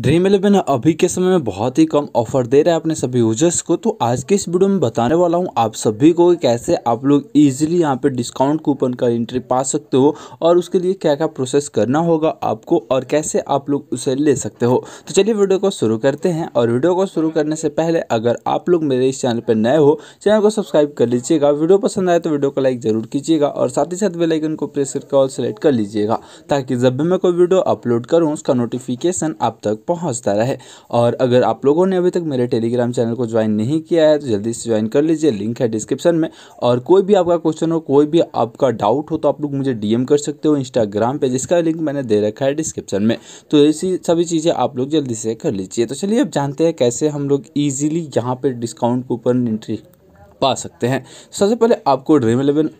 dream eleven अभी के समय में बहुत ही कम ऑफर दे रहा है अपने सभी यूजर्स को तो आज के इस वीडियो में बताने वाला हूं आप सभी को कैसे आप लोग इजीली यहां पे डिस्काउंट कूपन का एंट्री पा सकते हो और उसके लिए क्या क्या प्रोसेस करना होगा आपको और कैसे आप लोग उसे ले सकते हो तो चलिए वीडियो को शुरू करते हैं और वीडियो को शुरू करने से पहले अगर आप लोग मेरे इस चैनल पर नए हो चैनल को सब्सक्राइब कर लीजिएगा वीडियो पसंद आए तो वीडियो को लाइक जरूर कीजिएगा और साथ ही साथ बेलाइकन को प्रेस करके और सेलेक्ट कर लीजिएगा ताकि जब भी मैं कोई वीडियो अपलोड करूँ उसका नोटिफिकेशन आप तक पहुंचता रहे और अगर आप लोगों ने अभी तक मेरे टेलीग्राम चैनल को ज्वाइन नहीं किया है तो जल्दी से ज्वाइन कर लीजिए लिंक है डिस्क्रिप्शन में और कोई भी आपका क्वेश्चन हो कोई भी आपका डाउट हो तो आप लोग मुझे डीएम कर सकते हो इंस्टाग्राम पर जिसका लिंक मैंने दे रखा है डिस्क्रिप्शन में तो ऐसी सभी चीज़ें आप लोग जल्दी से कर लीजिए तो चलिए अब जानते हैं कैसे हम लोग ईजिली यहाँ पर डिस्काउंट कूपन इंट्री पा सकते हैं सबसे पहले आपको ड्रीम इलेवन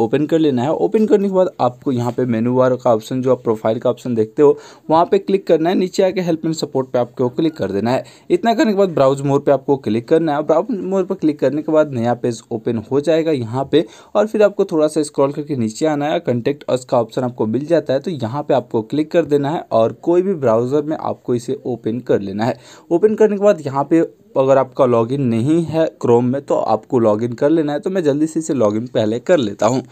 ओपन कर लेना है ओपन करने के बाद आपको यहाँ पे मेनू बार का ऑप्शन जो आप प्रोफाइल का ऑप्शन देखते हो वहाँ पे क्लिक करना है नीचे आके हेल्प एंड सपोर्ट पे आपको क्लिक कर देना है इतना करने के बाद ब्राउज मोर पे आपको क्लिक करना है ब्राउज मोर पर क्लिक करने के बाद नया पेज ओपन हो जाएगा यहाँ पर और फिर आपको थोड़ा सा स्क्रॉल करके नीचे आना है कंटेक्ट अस का ऑप्शन आपको मिल जाता है तो यहाँ पर आपको क्लिक कर देना है और कोई भी ब्राउज़र में आपको इसे ओपन कर लेना है ओपन करने के बाद यहाँ पे अगर आपका लॉगिन नहीं है क्रोम में तो आपको लॉगिन कर लेना है तो मैं जल्दी से इसे लॉगिन पहले कर लेता हूँ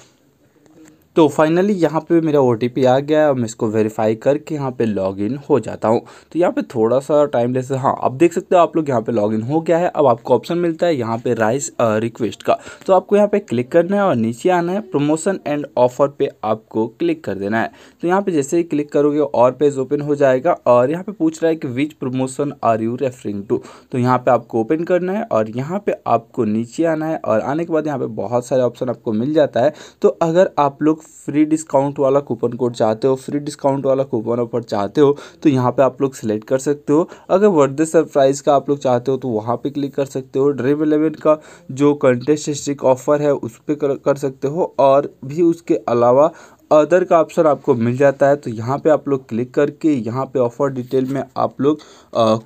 तो फाइनली यहाँ पे मेरा ओ आ गया है और मैं इसको वेरीफाई करके यहाँ पे लॉगिन हो जाता हूँ तो यहाँ पे थोड़ा सा टाइम लेस हाँ अब देख सकते हो आप लोग यहाँ पे लॉगिन हो गया है अब आपको ऑप्शन मिलता है यहाँ पे राइस रिक्वेस्ट का तो आपको यहाँ पे क्लिक करना है और नीचे आना है प्रमोशन एंड ऑफर पे आपको क्लिक कर देना है तो यहाँ पे जैसे ही क्लिक करोगे और पेज ओपन हो जाएगा और यहाँ पे पूछ रहा है कि which promotion are you referring to तो यहाँ पे आपको ओपन करना है और यहाँ पे आपको नीचे आना है और आने के बाद यहाँ पे बहुत सारे ऑप्शन आपको मिल जाता है तो अगर आप लोग फ्री डिस्काउंट वाला कूपन कोड चाहते हो फ्री डिस्काउंट वाला कूपन ऑफर चाहते हो तो यहाँ पे आप लोग सेलेक्ट कर सकते हो अगर वर्दे सरप्राइज़ का आप लोग चाहते हो तो वहाँ पे क्लिक कर सकते हो ड्रीम इलेवन का जो कंटेस्टिक ऑफर है उस पर कर, कर सकते हो और भी उसके अलावा अदर का ऑप्शन आपको मिल जाता है तो यहाँ पर आप लोग क्लिक करके यहाँ पर ऑफर डिटेल में आप लोग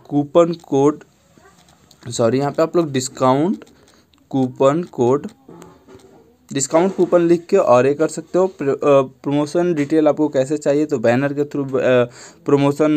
कूपन कोड सॉरी यहाँ पर आप लोग discount coupon code discount coupon लिख के और ये कर सकते हो प्रमोशन डिटेल आपको कैसे चाहिए तो बैनर के थ्रू प्रमोशन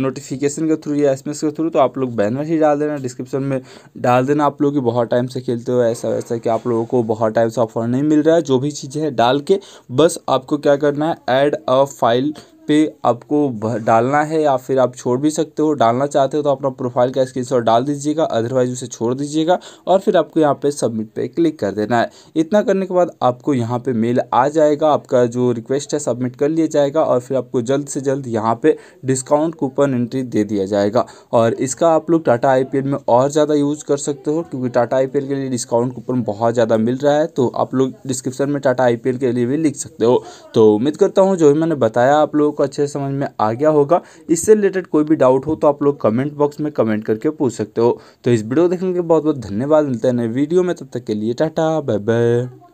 नोटिफिकेशन के थ्रू या एसएमएस के थ्रू तो आप लोग बैनर ही डाल देना डिस्क्रिप्शन में डाल देना आप लोग बहुत टाइम से खेलते हो ऐसा वैसा कि आप लोगों को बहुत टाइम से ऑफर नहीं मिल रहा है जो भी चीज़ें हैं डाल के बस आपको क्या करना है एड अ फाइल पे आपको डालना है या फिर आप छोड़ भी सकते हो डालना चाहते हो तो अपना प्रोफाइल का शॉट डाल दीजिएगा अदरवाइज उसे छोड़ दीजिएगा और फिर आपको यहाँ पे सबमिट पे क्लिक कर देना है इतना करने के बाद आपको यहाँ पे मेल आ जाएगा आपका जो रिक्वेस्ट है सबमिट कर लिया जाएगा और फिर आपको जल्द से जल्द यहाँ पर डिस्काउंट कूपन एंट्री दे दिया जाएगा और इसका आप लोग टाटा आई में और ज़्यादा यूज़ कर सकते हो क्योंकि टाटा आई के लिए डिस्काउंट कूपन बहुत ज़्यादा मिल रहा है तो आप लोग डिस्क्रिप्शन में टाटा आई के लिए भी लिख सकते हो तो उम्मीद करता हूँ जो भी मैंने बताया आप लोगों को अच्छे से समझ में आ गया होगा इससे रिलेटेड कोई भी डाउट हो तो आप लोग कमेंट बॉक्स में कमेंट करके पूछ सकते हो तो इस वीडियो को देखने के बहुत बहुत धन्यवाद मिलते हैं नए वीडियो में तब तक के लिए टाटा बाय बाय